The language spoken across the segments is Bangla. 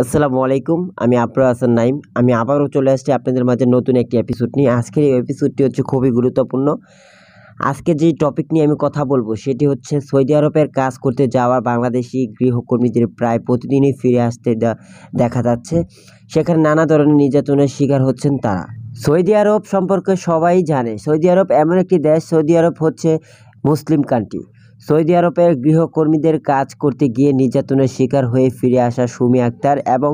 আসসালামু আলাইকুম আমি আফরো হাসান নাইম আমি আবারও চলে আসছি আপনাদের মাঝে নতুন একটি এপিসোড নিয়ে আজকের এই এপিসোডটি হচ্ছে খুবই গুরুত্বপূর্ণ আজকে যে টপিক নিয়ে আমি কথা বলবো সেটি হচ্ছে সৌদি আরবের কাজ করতে যাওয়া বাংলাদেশি গৃহকর্মীদের প্রায় প্রতিদিনই ফিরে আসতে দেখা যাচ্ছে সেখানে নানা ধরনের নির্যাতনের শিকার হচ্ছেন তারা সৌদি আরব সম্পর্কে সবাই জানে সৌদি আরব এমন একটি দেশ সৌদি আরব হচ্ছে মুসলিম কান্ট্রি সৌদি আরবের গৃহকর্মীদের কাজ করতে গিয়ে নির্যাতনের শিকার হয়ে ফিরে আসা সুমি আক্তার এবং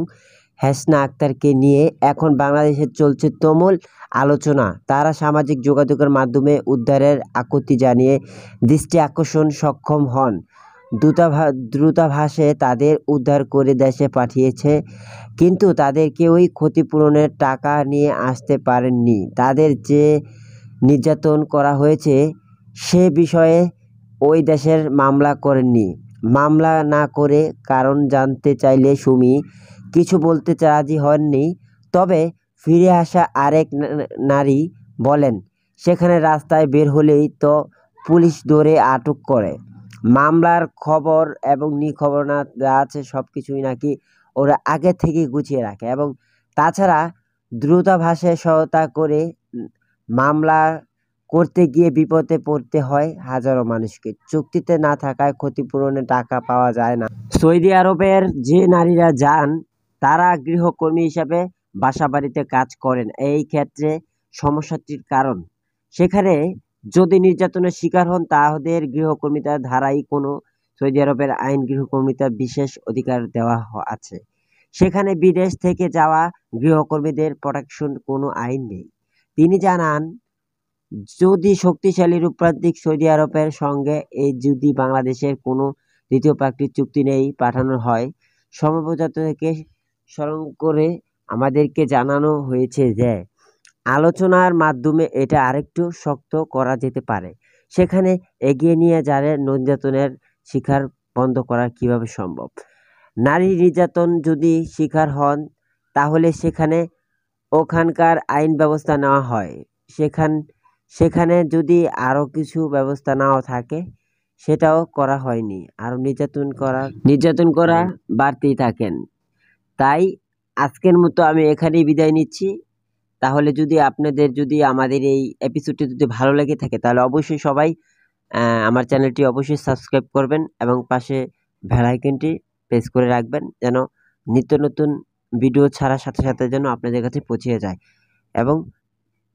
হ্যাসনা আক্তারকে নিয়ে এখন বাংলাদেশে চলছে তুমুল আলোচনা তারা সামাজিক যোগাযোগের মাধ্যমে উদ্ধারের আকুতি জানিয়ে দৃষ্টি আকর্ষণ সক্ষম হন দূতাভা দ্রুতাভাসে তাদের উদ্ধার করে দেশে পাঠিয়েছে কিন্তু তাদের কেউই ক্ষতিপূরণের টাকা নিয়ে আসতে পারেননি তাদের যে নির্যাতন করা হয়েছে সে বিষয়ে ওই দেশের মামলা করেননি মামলা না করে কারণ জানতে চাইলে সুমি কিছু বলতে রাজি হননি তবে ফিরে আসা আরেক নারী বলেন সেখানে রাস্তায় বের হলেই তো পুলিশ ধরে আটক করে মামলার খবর এবং নিখবর না যা আছে সব কিছুই নাকি ওরা আগে থেকে গুছিয়ে রাখে এবং তাছাড়া দ্রুতাভাষে সহায়তা করে মামলা করতে গিয়ে বিপদে পড়তে হয় হাজারো মানুষকে চুক্তিতে না থাকায় ক্ষতিপূরণের টাকা পাওয়া যায় না সৌদি আরবের যে নারীরা যান তারা গৃহকর্মী হিসাবে বাসা বাড়িতে কাজ করেন এই ক্ষেত্রে সমস্যাটির কারণ সেখানে যদি নির্যাতনের শিকার হন তাহাদের গৃহকর্মিতার ধারাই কোনো সৌদি আরবের আইন গৃহকর্মিতা বিশেষ অধিকার দেওয়া আছে সেখানে বিদেশ থেকে যাওয়া গৃহকর্মীদের প্রোটেকশন কোনো আইন নেই তিনি জানান যদি শক্তিশালী রূপান্তরিক সৌদি আরবের সঙ্গে এই যদি বাংলাদেশের কোনো দ্বিতীয় প্রাকৃতিক চুক্তি নেই পাঠানো হয় থেকে স্মরণ করে আমাদেরকে জানানো হয়েছে যে আলোচনার মাধ্যমে এটা আরেকটু শক্ত করা যেতে পারে সেখানে এগিয়ে নিয়ে যারে নির্যাতনের শিকার বন্ধ করা কিভাবে সম্ভব নারী নির্যাতন যদি শিকার হন তাহলে সেখানে ওখানকার আইন ব্যবস্থা নেওয়া হয় সেখান সেখানে যদি আরও কিছু ব্যবস্থা নাও থাকে সেটাও করা হয়নি আর নির্যাতন করা নির্যাতন করা বাড়তেই থাকেন তাই আজকের মতো আমি এখানেই বিদায় নিচ্ছি তাহলে যদি আপনাদের যদি আমাদের এই এপিসোডটি যদি ভালো লেগে থাকে তাহলে অবশ্যই সবাই আমার চ্যানেলটি অবশ্যই সাবস্ক্রাইব করবেন এবং পাশে ভ্যালাইকনটি প্রেস করে রাখবেন যেন নিত্য নতুন ভিডিও ছাড়ার সাথে সাথে যেন আপনাদের কাছে পৌঁছে যায় এবং